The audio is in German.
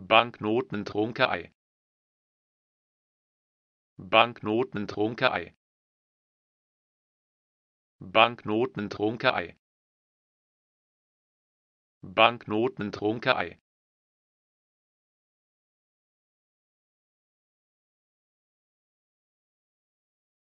Banknotentrunkerei Banknotentrunkerei Banknotentrunkerei Banknotentrunkerei